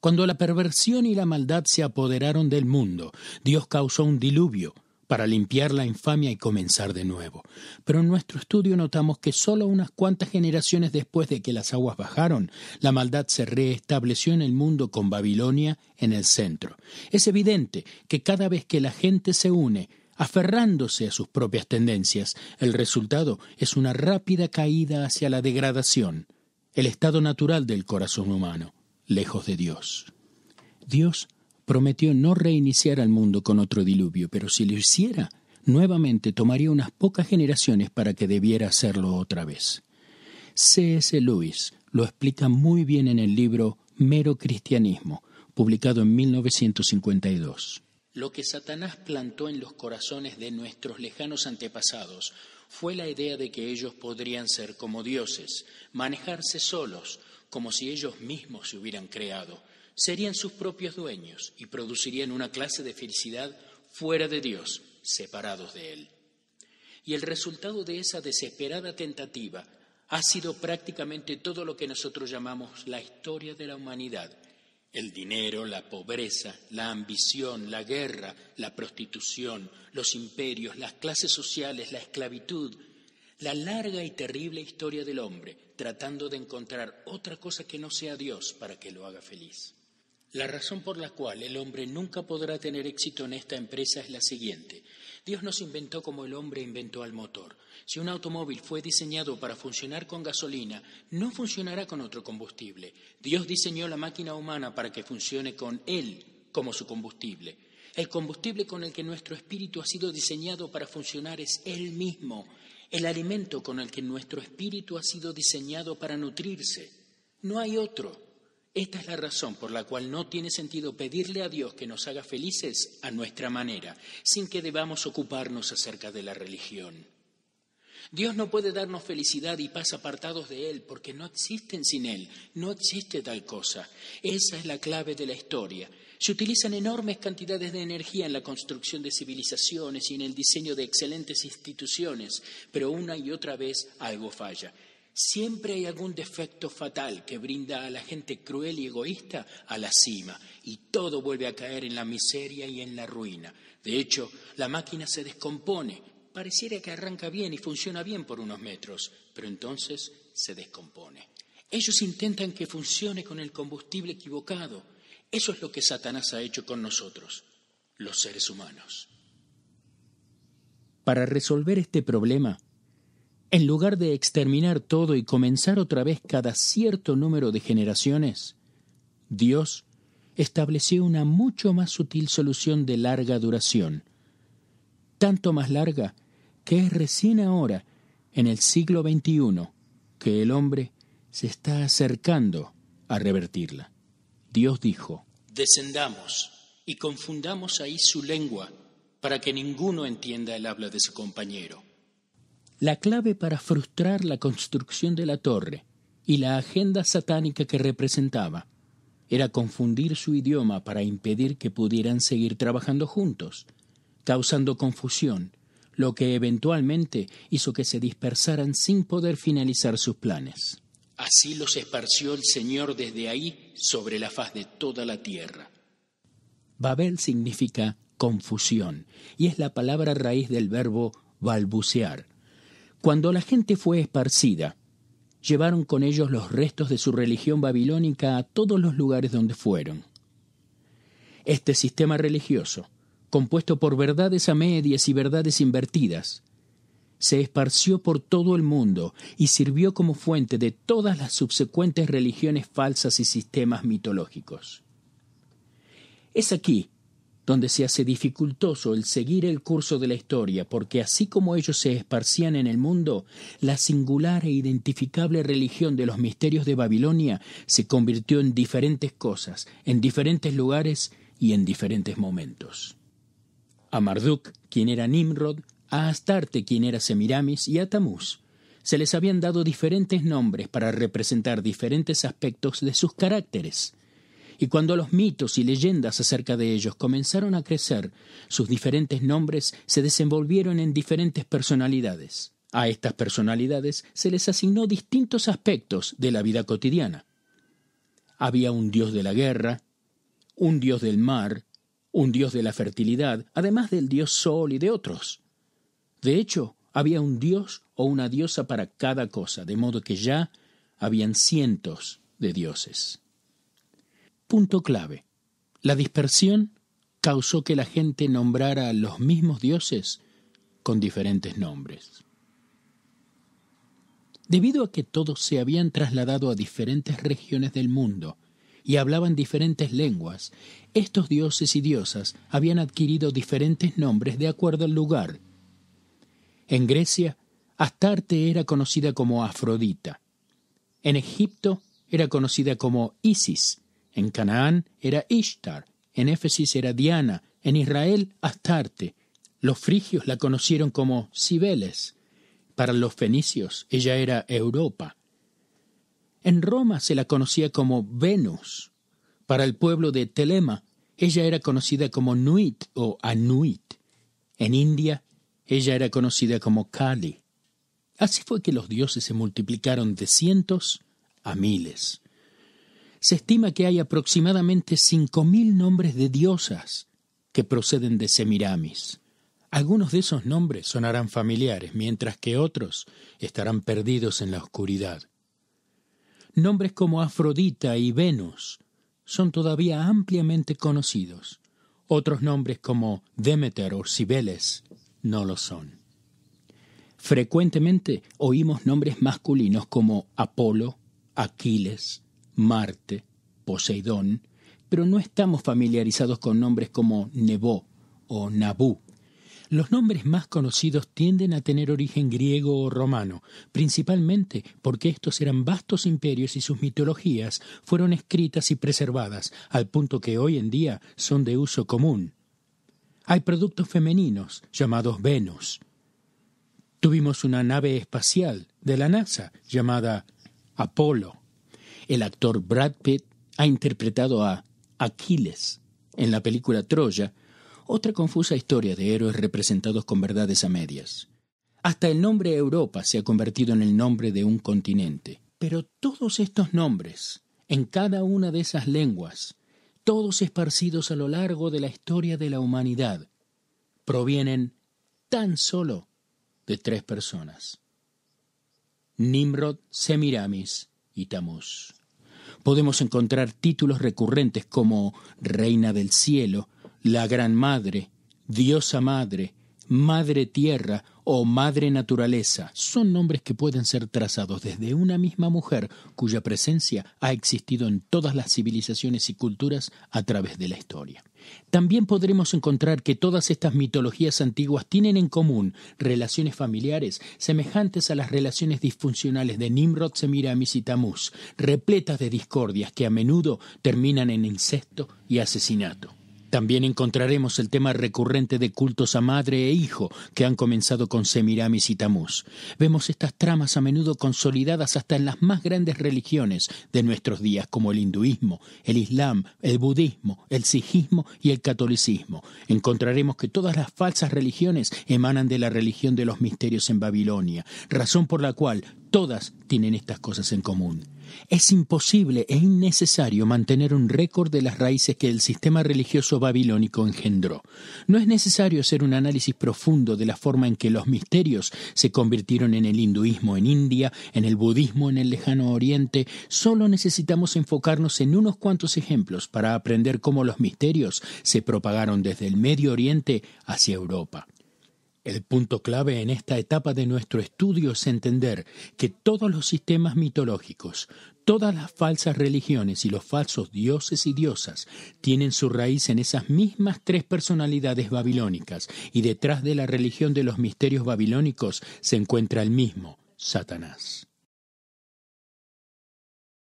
Cuando la perversión y la maldad se apoderaron del mundo, Dios causó un diluvio para limpiar la infamia y comenzar de nuevo. Pero en nuestro estudio notamos que solo unas cuantas generaciones después de que las aguas bajaron, la maldad se reestableció en el mundo con Babilonia en el centro. Es evidente que cada vez que la gente se une, aferrándose a sus propias tendencias, el resultado es una rápida caída hacia la degradación, el estado natural del corazón humano lejos de Dios. Dios prometió no reiniciar al mundo con otro diluvio, pero si lo hiciera, nuevamente tomaría unas pocas generaciones para que debiera hacerlo otra vez. C.S. Lewis lo explica muy bien en el libro Mero Cristianismo, publicado en 1952. Lo que Satanás plantó en los corazones de nuestros lejanos antepasados fue la idea de que ellos podrían ser como dioses, manejarse solos, como si ellos mismos se hubieran creado. Serían sus propios dueños y producirían una clase de felicidad fuera de Dios, separados de Él. Y el resultado de esa desesperada tentativa ha sido prácticamente todo lo que nosotros llamamos la historia de la humanidad. El dinero, la pobreza, la ambición, la guerra, la prostitución, los imperios, las clases sociales, la esclavitud, la larga y terrible historia del hombre tratando de encontrar otra cosa que no sea Dios para que lo haga feliz. La razón por la cual el hombre nunca podrá tener éxito en esta empresa es la siguiente. Dios nos inventó como el hombre inventó al motor. Si un automóvil fue diseñado para funcionar con gasolina, no funcionará con otro combustible. Dios diseñó la máquina humana para que funcione con él como su combustible. El combustible con el que nuestro espíritu ha sido diseñado para funcionar es él mismo el alimento con el que nuestro espíritu ha sido diseñado para nutrirse. No hay otro. Esta es la razón por la cual no tiene sentido pedirle a Dios que nos haga felices a nuestra manera, sin que debamos ocuparnos acerca de la religión. Dios no puede darnos felicidad y paz apartados de Él, porque no existen sin Él, no existe tal cosa. Esa es la clave de la historia. Se utilizan enormes cantidades de energía en la construcción de civilizaciones y en el diseño de excelentes instituciones, pero una y otra vez algo falla. Siempre hay algún defecto fatal que brinda a la gente cruel y egoísta a la cima, y todo vuelve a caer en la miseria y en la ruina. De hecho, la máquina se descompone. Pareciera que arranca bien y funciona bien por unos metros, pero entonces se descompone. Ellos intentan que funcione con el combustible equivocado, eso es lo que Satanás ha hecho con nosotros, los seres humanos. Para resolver este problema, en lugar de exterminar todo y comenzar otra vez cada cierto número de generaciones, Dios estableció una mucho más sutil solución de larga duración, tanto más larga que es recién ahora, en el siglo XXI, que el hombre se está acercando a revertirla. Dios dijo, Descendamos y confundamos ahí su lengua para que ninguno entienda el habla de su compañero. La clave para frustrar la construcción de la torre y la agenda satánica que representaba era confundir su idioma para impedir que pudieran seguir trabajando juntos, causando confusión, lo que eventualmente hizo que se dispersaran sin poder finalizar sus planes. Así los esparció el Señor desde ahí sobre la faz de toda la tierra. Babel significa confusión y es la palabra raíz del verbo balbucear. Cuando la gente fue esparcida, llevaron con ellos los restos de su religión babilónica a todos los lugares donde fueron. Este sistema religioso, compuesto por verdades a medias y verdades invertidas, se esparció por todo el mundo y sirvió como fuente de todas las subsecuentes religiones falsas y sistemas mitológicos. Es aquí donde se hace dificultoso el seguir el curso de la historia, porque así como ellos se esparcían en el mundo, la singular e identificable religión de los misterios de Babilonia se convirtió en diferentes cosas, en diferentes lugares y en diferentes momentos. A Marduk, quien era Nimrod, a Astarte, quien era Semiramis, y a se les habían dado diferentes nombres para representar diferentes aspectos de sus caracteres. Y cuando los mitos y leyendas acerca de ellos comenzaron a crecer, sus diferentes nombres se desenvolvieron en diferentes personalidades. A estas personalidades se les asignó distintos aspectos de la vida cotidiana. Había un dios de la guerra, un dios del mar, un dios de la fertilidad, además del dios sol y de otros. De hecho, había un dios o una diosa para cada cosa, de modo que ya habían cientos de dioses. Punto clave. La dispersión causó que la gente nombrara a los mismos dioses con diferentes nombres. Debido a que todos se habían trasladado a diferentes regiones del mundo y hablaban diferentes lenguas, estos dioses y diosas habían adquirido diferentes nombres de acuerdo al lugar en Grecia, Astarte era conocida como Afrodita. En Egipto era conocida como Isis. En Canaán era Ishtar. En Éfesis era Diana. En Israel, Astarte. Los frigios la conocieron como Cibeles. Para los fenicios, ella era Europa. En Roma se la conocía como Venus. Para el pueblo de Telema, ella era conocida como Nuit o Anuit. En India ella era conocida como Kali. Así fue que los dioses se multiplicaron de cientos a miles. Se estima que hay aproximadamente 5.000 nombres de diosas que proceden de Semiramis. Algunos de esos nombres sonarán familiares, mientras que otros estarán perdidos en la oscuridad. Nombres como Afrodita y Venus son todavía ampliamente conocidos. Otros nombres como Demeter o Cibeles no lo son. Frecuentemente oímos nombres masculinos como Apolo, Aquiles, Marte, Poseidón, pero no estamos familiarizados con nombres como Nebo o Nabú. Los nombres más conocidos tienden a tener origen griego o romano, principalmente porque estos eran vastos imperios y sus mitologías fueron escritas y preservadas, al punto que hoy en día son de uso común. Hay productos femeninos llamados Venus. Tuvimos una nave espacial de la NASA llamada Apolo. El actor Brad Pitt ha interpretado a Aquiles en la película Troya, otra confusa historia de héroes representados con verdades a medias. Hasta el nombre Europa se ha convertido en el nombre de un continente. Pero todos estos nombres, en cada una de esas lenguas, todos esparcidos a lo largo de la historia de la humanidad, provienen tan solo de tres personas. Nimrod, Semiramis y Tamuz. Podemos encontrar títulos recurrentes como Reina del Cielo, la Gran Madre, Diosa Madre, Madre Tierra o Madre Naturaleza son nombres que pueden ser trazados desde una misma mujer cuya presencia ha existido en todas las civilizaciones y culturas a través de la historia. También podremos encontrar que todas estas mitologías antiguas tienen en común relaciones familiares semejantes a las relaciones disfuncionales de Nimrod, Semiramis y Tamuz, repletas de discordias que a menudo terminan en incesto y asesinato. También encontraremos el tema recurrente de cultos a madre e hijo que han comenzado con Semiramis y Tamuz. Vemos estas tramas a menudo consolidadas hasta en las más grandes religiones de nuestros días como el hinduismo, el islam, el budismo, el sijismo y el catolicismo. Encontraremos que todas las falsas religiones emanan de la religión de los misterios en Babilonia, razón por la cual Todas tienen estas cosas en común. Es imposible e innecesario mantener un récord de las raíces que el sistema religioso babilónico engendró. No es necesario hacer un análisis profundo de la forma en que los misterios se convirtieron en el hinduismo en India, en el budismo en el lejano oriente, solo necesitamos enfocarnos en unos cuantos ejemplos para aprender cómo los misterios se propagaron desde el Medio Oriente hacia Europa. El punto clave en esta etapa de nuestro estudio es entender que todos los sistemas mitológicos, todas las falsas religiones y los falsos dioses y diosas tienen su raíz en esas mismas tres personalidades babilónicas y detrás de la religión de los misterios babilónicos se encuentra el mismo, Satanás.